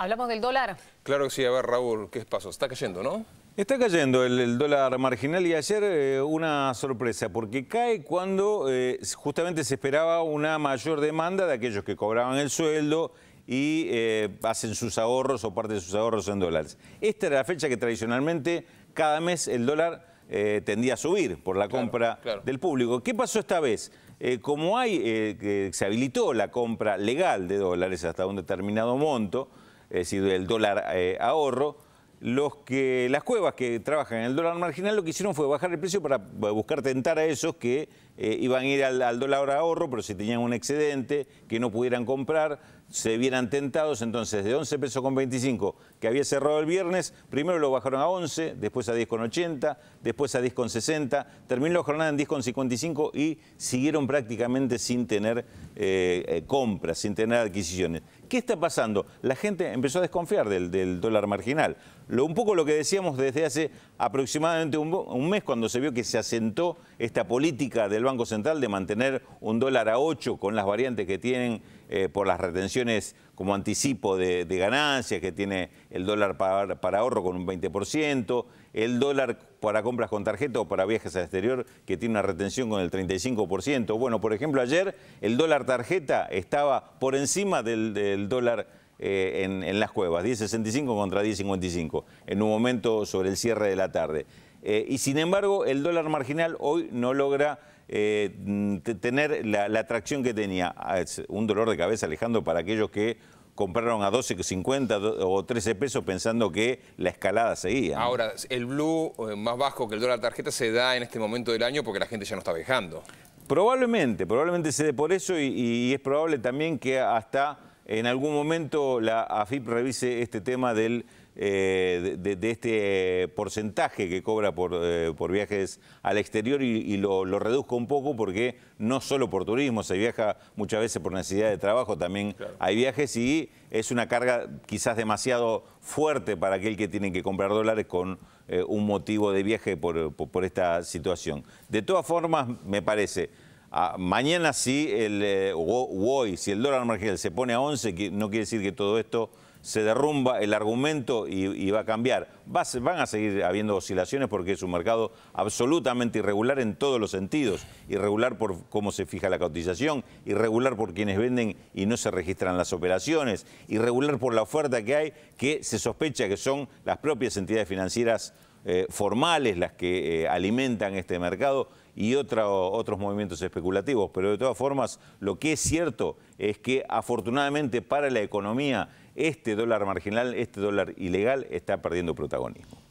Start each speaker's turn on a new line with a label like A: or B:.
A: Hablamos del dólar. Claro que sí, a ver Raúl, ¿qué pasó? Está cayendo, ¿no? Está cayendo el, dólar marginal y ayer eh, una sorpresa, porque cae cuando eh, justamente se esperaba una mayor demanda de aquellos que cobraban el sueldo y eh, hacen sus ahorros o parte de sus ahorros en dólares. Esta era la fecha que tradicionalmente cada mes el dólar tendía a subir por la compra del público. ¿Qué pasó esta vez? como hay, que se habilitó la compra legal de dólares hasta un determinado monto, es eh, decir, del dólar eh, ahorro, los que, las cuevas que trabajan en el dólar marginal lo que hicieron fue bajar el precio para buscar tentar a esos que eh, iban a ir al, dólar ahorro, pero si tenían un excedente, que no pudieran comprar se vieran tentados entonces de 11 pesos con 25 que había cerrado el viernes, primero lo bajaron a 11, después a 10 con 80, después a 10 con 60, terminó la jornada en 10 con 55 y siguieron prácticamente sin tener eh, eh, compras, sin tener adquisiciones. ¿Qué está pasando? La gente empezó a desconfiar del, dólar marginal. Lo, un poco lo que decíamos desde hace aproximadamente un, un, mes cuando se vio que se asentó esta política del Banco Central de mantener un dólar a 8 con las variantes que tienen eh, por las retenciones como anticipo de, ganancias que tiene el dólar para, ahorro con un 20%, el dólar para compras con tarjeta o para viajes al exterior que tiene una retención con el 35%. Bueno, por ejemplo, ayer el dólar tarjeta estaba por encima del, dólar eh, en, en, las cuevas, 10.65 contra 10.55, en un momento sobre el cierre de la tarde. Eh, y sin embargo, el dólar marginal hoy no logra eh, tener la, atracción que tenía. Ah, un dolor de cabeza, Alejandro, para aquellos que compraron a 12,50 o 13 pesos pensando que la escalada seguía. Ahora, el blue eh, más bajo que el dólar tarjeta se da en este momento del año porque la gente ya no está viajando. Probablemente, probablemente se dé por eso y es probable también que hasta en algún momento la AFIP revise este tema del, eh, de, este porcentaje que cobra por, eh, por viajes al exterior y, lo, reduzco reduzca un poco porque no solo por turismo, se viaja muchas veces por necesidad de trabajo, también hay viajes y es una carga quizás demasiado fuerte para aquel que tiene que comprar dólares con eh, un motivo de viaje por esta situación. De todas formas, me parece Ah, mañana sí, el, eh, hoy, si el dólar marginal se pone a 11, no quiere decir que todo esto se derrumba el argumento y, va a cambiar. van a seguir habiendo oscilaciones porque es un mercado absolutamente irregular en todos los sentidos. Irregular por cómo se fija la cotización, irregular por quienes venden y no se registran las operaciones, irregular por la oferta que hay que se sospecha que son las propias entidades financieras eh, formales las que eh, alimentan este mercado y otros movimientos especulativos. Pero de todas formas, lo que es cierto es que afortunadamente para la economía, este dólar marginal, este dólar ilegal, está perdiendo protagonismo.